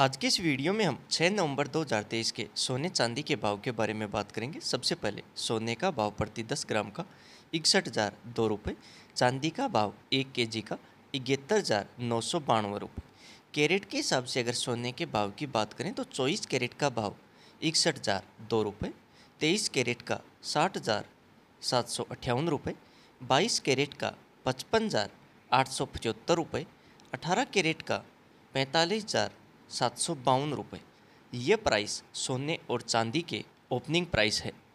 आज के इस वीडियो में हम 6 नवंबर 2023 के सोने चांदी के भाव के बारे में बात करेंगे सबसे पहले सोने का भाव प्रति 10 ग्राम का इकसठ हज़ार दो रुपये चांदी का भाव एक के जी का इकहत्तर हज़ार नौ सौ बानवे रुपये कैरेट के हिसाब से अगर सोने के भाव की बात करें तो चौबीस कैरेट का भाव इकसठ हज़ार दो रुपये तेईस कैरेट का साठ हज़ार सात सौ अट्ठावन रुपये बाईस कैरेट का पचपन हज़ार आठ सौ पचहत्तर रुपये अठारह कैरेट का पैंतालीस हज़ार सात सौ बावन रुपये ये प्राइस सोने और चांदी के ओपनिंग प्राइस है